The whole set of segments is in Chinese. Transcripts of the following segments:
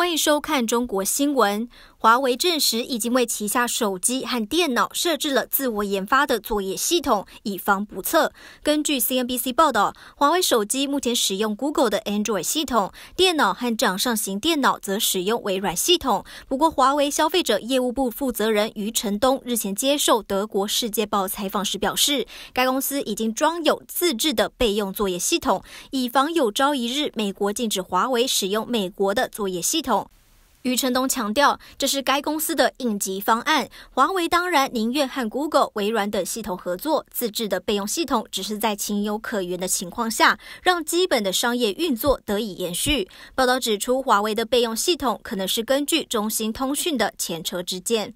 欢迎收看中国新闻。华为证实已经为旗下手机和电脑设置了自我研发的作业系统，以防不测。根据 CNBC 报道，华为手机目前使用 Google 的 Android 系统，电脑和掌上型电脑则使用微软系统。不过，华为消费者业务部负责人余承东日前接受德国《世界报》采访时表示，该公司已经装有自制的备用作业系统，以防有朝一日美国禁止华为使用美国的作业系统。余承东强调，这是该公司的应急方案。华为当然宁愿和 Google、微软等系统合作，自制的备用系统只是在情有可原的情况下，让基本的商业运作得以延续。报道指出，华为的备用系统可能是根据中兴通讯的前车之鉴。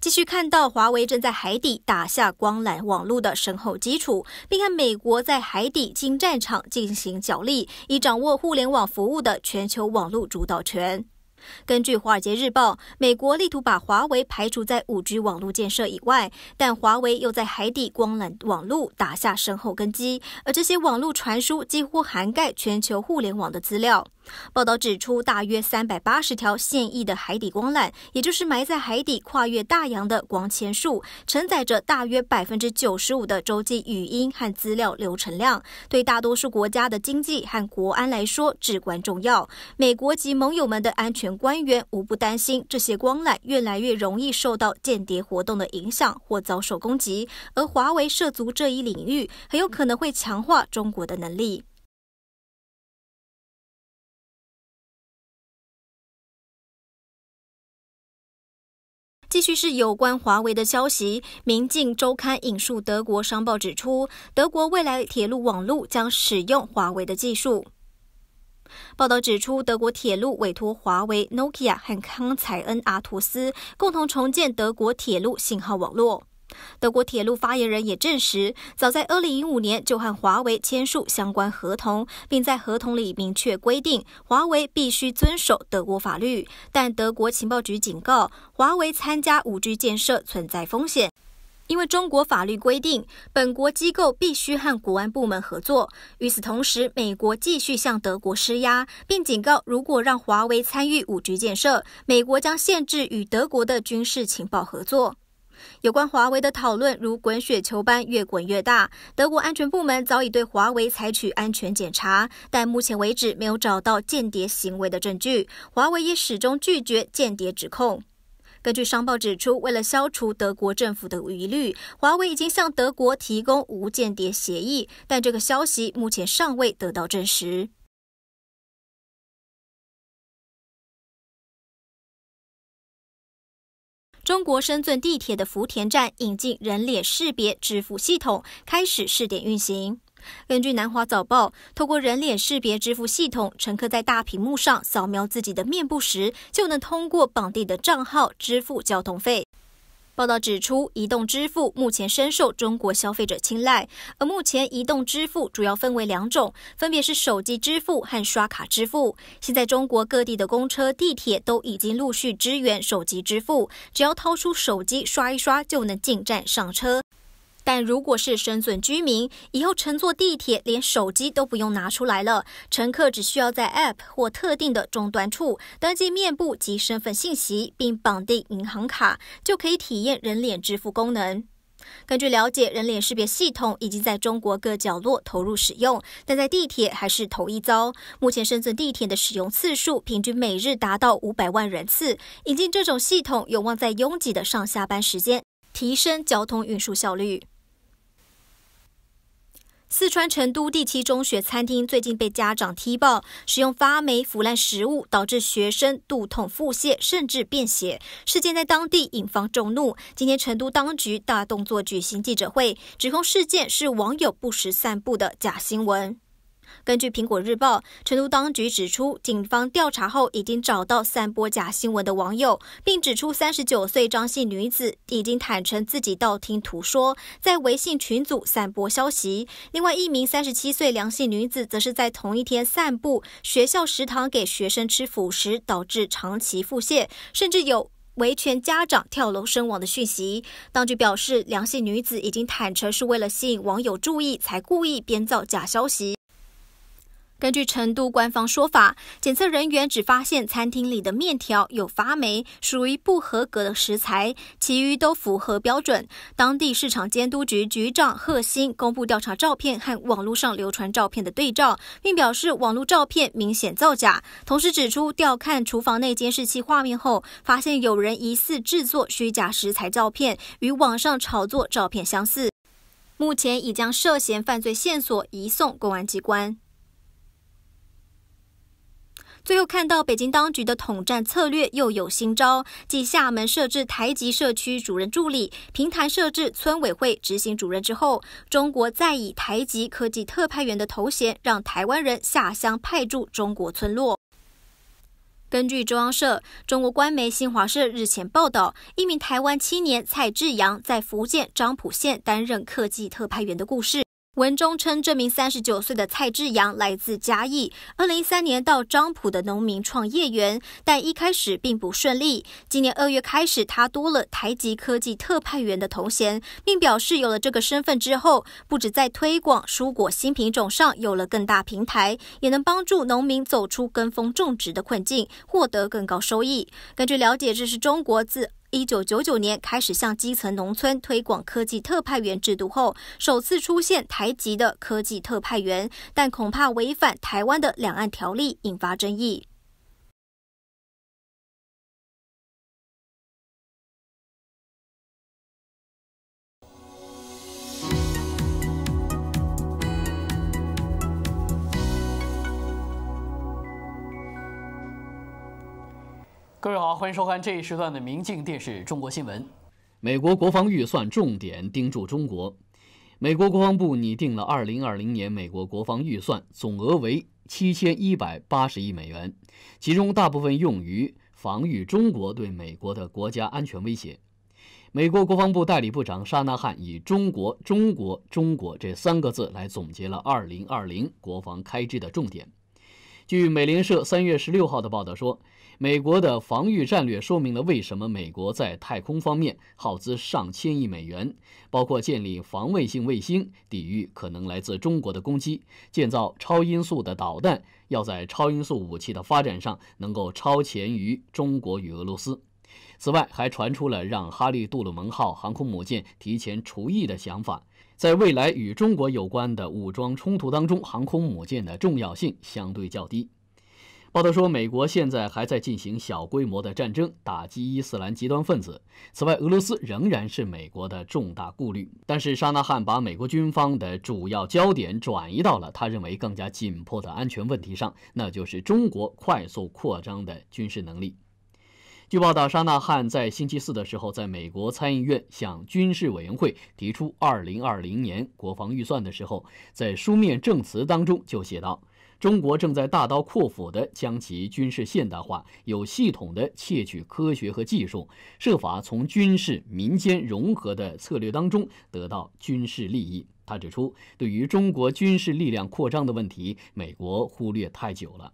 继续看到华为正在海底打下光缆网络的深厚基础，并和美国在海底金战场进行角力，以掌握互联网服务的全球网络主导权。根据《华尔街日报》，美国力图把华为排除在 5G 网络建设以外，但华为又在海底光缆网络打下深厚根基，而这些网络传输几乎涵盖全球互联网的资料。报道指出，大约380条现役的海底光缆，也就是埋在海底、跨越大洋的光纤束，承载着大约95%的洲际语音和资料流程量，对大多数国家的经济和国安来说至关重要。美国及盟友们的安全官员无不担心，这些光缆越来越容易受到间谍活动的影响或遭受攻击，而华为涉足这一领域，很有可能会强化中国的能力。继续是有关华为的消息。《明镜周刊》引述德国商报指出，德国未来铁路网络将使用华为的技术。报道指出，德国铁路委托华为、Nokia 和康采恩阿图斯共同重建德国铁路信号网络。德国铁路发言人也证实，早在2 0 1 5年就和华为签署相关合同，并在合同里明确规定，华为必须遵守德国法律。但德国情报局警告，华为参加五 G 建设存在风险，因为中国法律规定，本国机构必须和国安部门合作。与此同时，美国继续向德国施压，并警告，如果让华为参与五 G 建设，美国将限制与德国的军事情报合作。有关华为的讨论如滚雪球般越滚越大。德国安全部门早已对华为采取安全检查，但目前为止没有找到间谍行为的证据。华为也始终拒绝间谍指控。根据商报指出，为了消除德国政府的疑虑，华为已经向德国提供无间谍协议，但这个消息目前尚未得到证实。中国深圳地铁的福田站引进人脸识别支付系统，开始试点运行。根据南华早报，通过人脸识别支付系统，乘客在大屏幕上扫描自己的面部时，就能通过绑定的账号支付交通费。报道指出，移动支付目前深受中国消费者青睐。而目前，移动支付主要分为两种，分别是手机支付和刷卡支付。现在，中国各地的公车、地铁都已经陆续支援手机支付，只要掏出手机刷一刷，就能进站上车。但如果是深圳居民，以后乘坐地铁连手机都不用拿出来了，乘客只需要在 App 或特定的终端处登记面部及身份信息，并绑定银行卡，就可以体验人脸支付功能。根据了解，人脸识别系统已经在中国各角落投入使用，但在地铁还是头一遭。目前深圳地铁的使用次数平均每日达到五百万人次，引进这种系统有望在拥挤的上下班时间提升交通运输效率。四川成都第七中学餐厅最近被家长踢爆使用发霉腐烂食物，导致学生肚痛、腹泻，甚至便血。事件在当地引发众怒。今天，成都当局大动作举行记者会，指控事件是网友不实散布的假新闻。根据《苹果日报》，成都当局指出，警方调查后已经找到散播假新闻的网友，并指出三十九岁张姓女子已经坦诚自己道听途说，在微信群组散播消息。另外一名三十七岁梁姓女子，则是在同一天散布学校食堂给学生吃辅食，导致长期腹泻，甚至有维权家长跳楼身亡的讯息。当局表示，梁姓女子已经坦诚是为了吸引网友注意，才故意编造假消息。根据成都官方说法，检测人员只发现餐厅里的面条有发霉，属于不合格的食材，其余都符合标准。当地市场监督局局长贺新公布调查照片和网络上流传照片的对照，并表示网络照片明显造假。同时指出，调看厨房内监视器画面后，发现有人疑似制作虚假食材照片，与网上炒作照片相似。目前已将涉嫌犯罪线索移送公安机关。最后看到北京当局的统战策略又有新招，继厦门设置台籍社区主任助理，平潭设置村委会执行主任之后，中国再以台籍科技特派员的头衔，让台湾人下乡派驻中国村落。根据中央社、中国官媒新华社日前报道，一名台湾青年蔡志扬在福建漳浦县担任科技特派员的故事。文中称，这名三十九岁的蔡志扬来自嘉义，二零一三年到漳浦的农民创业园，但一开始并不顺利。今年二月开始，他多了台积科技特派员的头衔，并表示有了这个身份之后，不止在推广蔬果新品种上有了更大平台，也能帮助农民走出跟风种植的困境，获得更高收益。根据了解，这是中国自一九九九年开始向基层农村推广科技特派员制度后，首次出现台籍的科技特派员，但恐怕违反台湾的两岸条例，引发争议。各位好，欢迎收看这一时段的《明镜电视中国新闻》。美国国防预算重点盯住中国。美国国防部拟定了2020年美国国防预算，总额为7180亿美元，其中大部分用于防御中国对美国的国家安全威胁。美国国防部代理部长沙纳汉以“中国、中国、中国”这三个字来总结了2020国防开支的重点。据美联社3月16号的报道说。美国的防御战略说明了为什么美国在太空方面耗资上千亿美元，包括建立防卫性卫星抵御可能来自中国的攻击，建造超音速的导弹，要在超音速武器的发展上能够超前于中国与俄罗斯。此外，还传出了让“哈利·杜鲁门号”航空母舰提前除役的想法。在未来与中国有关的武装冲突当中，航空母舰的重要性相对较低。报道说，美国现在还在进行小规模的战争，打击伊斯兰极端分子。此外，俄罗斯仍然是美国的重大顾虑。但是，沙纳汉把美国军方的主要焦点转移到了他认为更加紧迫的安全问题上，那就是中国快速扩张的军事能力。据报道，沙纳汉在星期四的时候，在美国参议院向军事委员会提出2020年国防预算的时候，在书面证词当中就写道。中国正在大刀阔斧的将其军事现代化，有系统的窃取科学和技术，设法从军事民间融合的策略当中得到军事利益。他指出，对于中国军事力量扩张的问题，美国忽略太久了。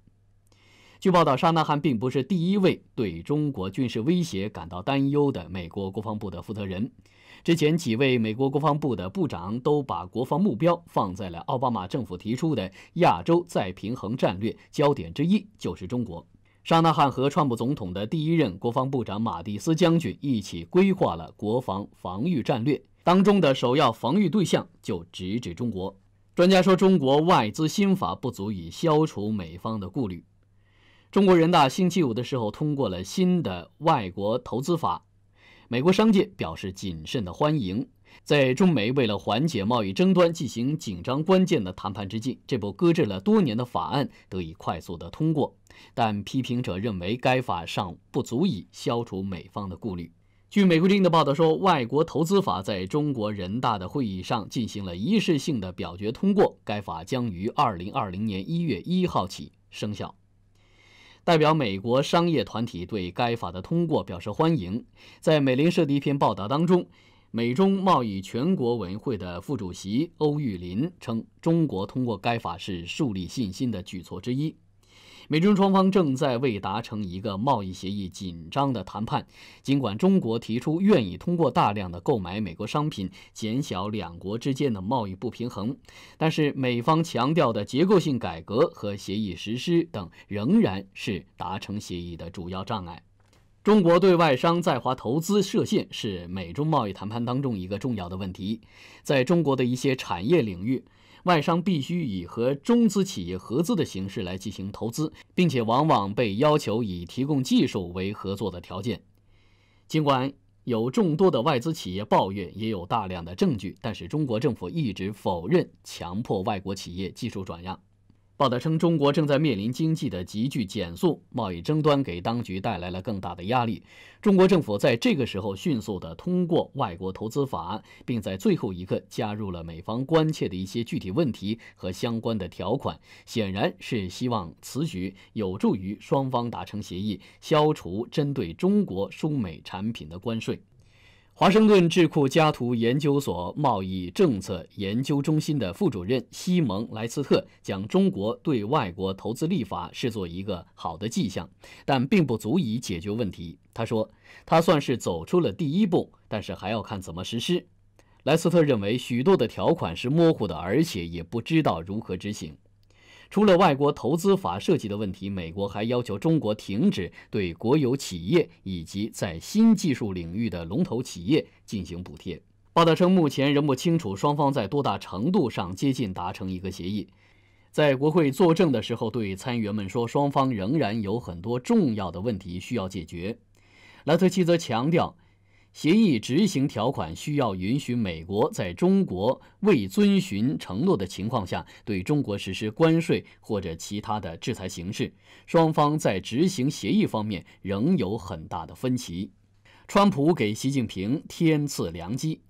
据报道，沙纳汉并不是第一位对中国军事威胁感到担忧的美国国防部的负责人。之前几位美国国防部的部长都把国防目标放在了奥巴马政府提出的亚洲再平衡战略焦点之一，就是中国。沙纳汉和川普总统的第一任国防部长马蒂斯将军一起规划了国防防御战略，当中的首要防御对象就直指中国。专家说，中国外资新法不足以消除美方的顾虑。中国人大星期五的时候通过了新的外国投资法。美国商界表示谨慎的欢迎。在中美为了缓解贸易争端进行紧张关键的谈判之际，这部搁置了多年的法案得以快速的通过。但批评者认为，该法尚不足以消除美方的顾虑。据美国《音的报道说，外国投资法在中国人大的会议上进行了一次性的表决通过，该法将于二零二零年一月一号起生效。代表美国商业团体对该法的通过表示欢迎。在美联社的一篇报道当中，美中贸易全国委员会的副主席欧玉林称，中国通过该法是树立信心的举措之一。美中双方正在为达成一个贸易协议紧张的谈判。尽管中国提出愿意通过大量的购买美国商品，减小两国之间的贸易不平衡，但是美方强调的结构性改革和协议实施等仍然是达成协议的主要障碍。中国对外商在华投资设限是美中贸易谈判当中一个重要的问题。在中国的一些产业领域。外商必须以和中资企业合资的形式来进行投资，并且往往被要求以提供技术为合作的条件。尽管有众多的外资企业抱怨，也有大量的证据，但是中国政府一直否认强迫外国企业技术转让。报道称，中国正在面临经济的急剧减速，贸易争端给当局带来了更大的压力。中国政府在这个时候迅速地通过外国投资法，并在最后一个加入了美方关切的一些具体问题和相关的条款，显然是希望此举有助于双方达成协议，消除针对中国输美产品的关税。华盛顿智库加图研究所贸易政策研究中心的副主任西蒙·莱斯特将中国对外国投资立法视作一个好的迹象，但并不足以解决问题。他说：“他算是走出了第一步，但是还要看怎么实施。”莱斯特认为，许多的条款是模糊的，而且也不知道如何执行。除了外国投资法涉及的问题，美国还要求中国停止对国有企业以及在新技术领域的龙头企业进行补贴。报道称，目前仍不清楚双方在多大程度上接近达成一个协议。在国会作证的时候，对参议员们说，双方仍然有很多重要的问题需要解决。莱特希则强调。协议执行条款需要允许美国在中国未遵循承诺的情况下对中国实施关税或者其他的制裁形式。双方在执行协议方面仍有很大的分歧。川普给习近平天赐良机。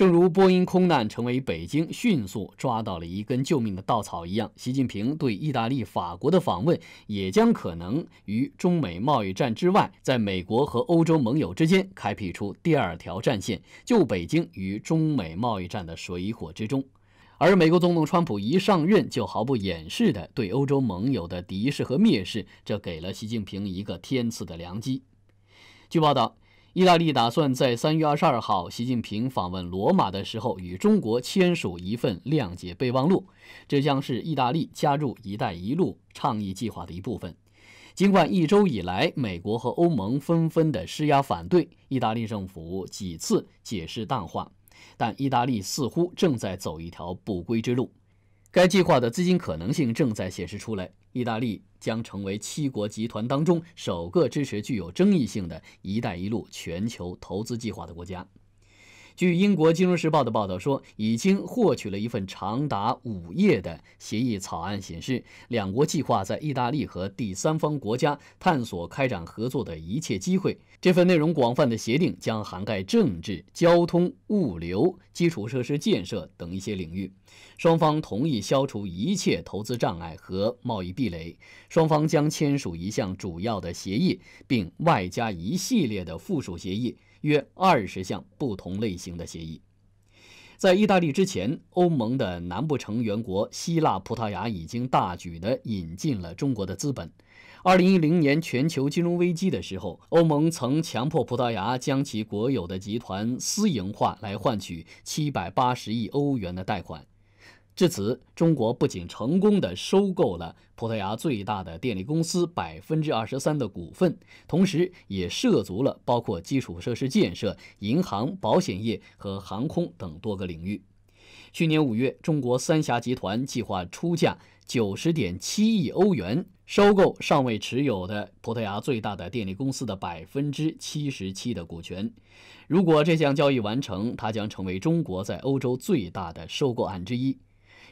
正如波音空难成为北京迅速抓到了一根救命的稻草一样，习近平对意大利、法国的访问也将可能于中美贸易战之外，在美国和欧洲盟友之间开辟出第二条战线，救北京于中美贸易战的水火之中。而美国总统川普一上任就毫不掩饰的对欧洲盟友的敌视和蔑视，这给了习近平一个天赐的良机。据报道。意大利打算在三月二十二号，习近平访问罗马的时候与中国签署一份谅解备忘录。这将是意大利加入“一带一路”倡议计划的一部分。尽管一周以来，美国和欧盟纷纷的施压反对，意大利政府几次解释淡化，但意大利似乎正在走一条不归之路。该计划的资金可能性正在显示出来。意大利将成为七国集团当中首个支持具有争议性的一带一路全球投资计划的国家。据英国金融时报的报道说，已经获取了一份长达五页的协议草案，显示两国计划在意大利和第三方国家探索开展合作的一切机会。这份内容广泛的协定将涵盖政治、交通、物流、基础设施建设等一些领域。双方同意消除一切投资障碍和贸易壁垒。双方将签署一项主要的协议，并外加一系列的附属协议，约二十项不同类型的协议。在意大利之前，欧盟的南部成员国希腊、葡萄牙已经大举地引进了中国的资本。二零一零年全球金融危机的时候，欧盟曾强迫葡萄牙将其国有的集团私营化，来换取七百八十亿欧元的贷款。至此，中国不仅成功的收购了葡萄牙最大的电力公司百分之二十三的股份，同时也涉足了包括基础设施建设、银行、保险业和航空等多个领域。去年五月，中国三峡集团计划出价九十点七亿欧元。收购尚未持有的葡萄牙最大的电力公司的百分之七十七的股权。如果这项交易完成，它将成为中国在欧洲最大的收购案之一。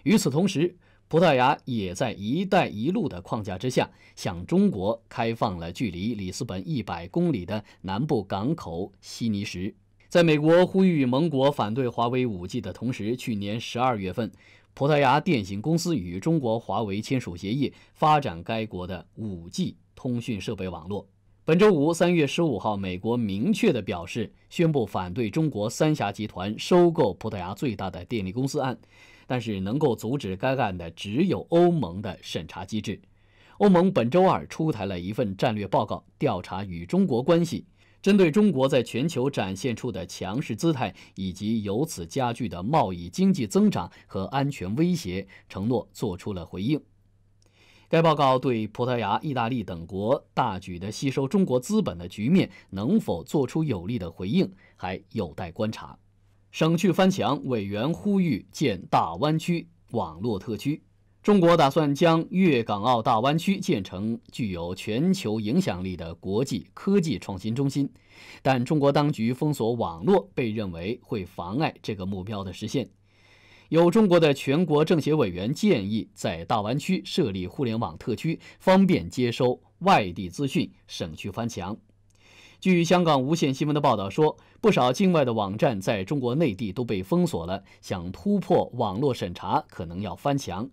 与此同时，葡萄牙也在“一带一路”的框架之下向中国开放了距离里斯本一百公里的南部港口悉尼什。在美国呼吁盟国反对华为五 G 的同时，去年十二月份。葡萄牙电信公司与中国华为签署协议，发展该国的五 G 通讯设备网络。本周五，三月十五号，美国明确的表示，宣布反对中国三峡集团收购葡萄牙最大的电力公司案。但是，能够阻止该案的只有欧盟的审查机制。欧盟本周二出台了一份战略报告，调查与中国关系。针对中国在全球展现出的强势姿态，以及由此加剧的贸易、经济增长和安全威胁，承诺做出了回应。该报告对葡萄牙、意大利等国大举的吸收中国资本的局面能否做出有力的回应，还有待观察。省去翻墙委员呼吁建大湾区网络特区。中国打算将粤港澳大湾区建成具有全球影响力的国际科技创新中心，但中国当局封锁网络被认为会妨碍这个目标的实现。有中国的全国政协委员建议，在大湾区设立互联网特区，方便接收外地资讯、省去翻墙。据香港无线新闻的报道说，不少境外的网站在中国内地都被封锁了，想突破网络审查，可能要翻墙。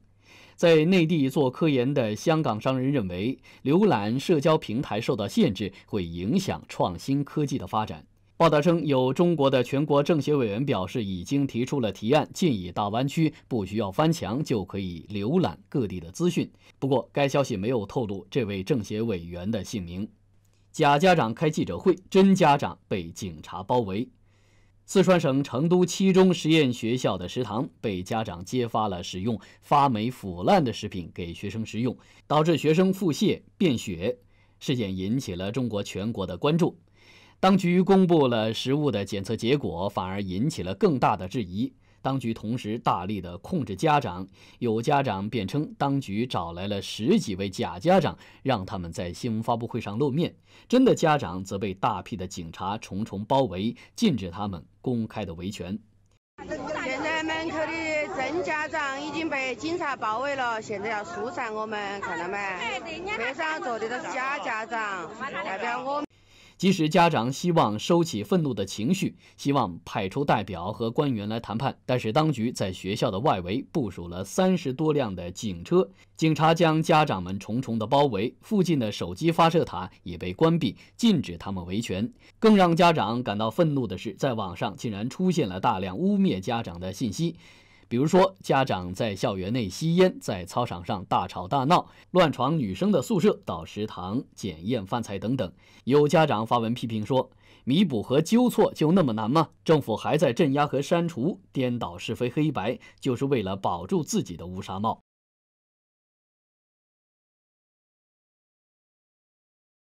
在内地做科研的香港商人认为，浏览社交平台受到限制会影响创新科技的发展。报道称，有中国的全国政协委员表示，已经提出了提案，建议大湾区不需要翻墙就可以浏览各地的资讯。不过，该消息没有透露这位政协委员的姓名。假家长开记者会，真家长被警察包围。四川省成都七中实验学校的食堂被家长揭发了使用发霉腐烂的食品给学生食用，导致学生腹泻、便血。事件引起了中国全国的关注，当局公布了食物的检测结果，反而引起了更大的质疑。当局同时大力的控制家长，有家长辩称，当局找来了十几位假家长，让他们在新闻发布会上露面，真的家长则被大批的警察重重包围，禁止他们公开的维权。现在门口的真家长已经被警察包围了，现在要疏散我们，看到没？车上坐的都是假家长，代表我们。即使家长希望收起愤怒的情绪，希望派出代表和官员来谈判，但是当局在学校的外围部署了三十多辆的警车，警察将家长们重重的包围，附近的手机发射塔也被关闭，禁止他们维权。更让家长感到愤怒的是，在网上竟然出现了大量污蔑家长的信息。比如说，家长在校园内吸烟，在操场上大吵大闹，乱闯女生的宿舍，到食堂检验饭菜等等。有家长发文批评说：“弥补和纠错就那么难吗？政府还在镇压和删除，颠倒是非黑白，就是为了保住自己的乌纱帽。”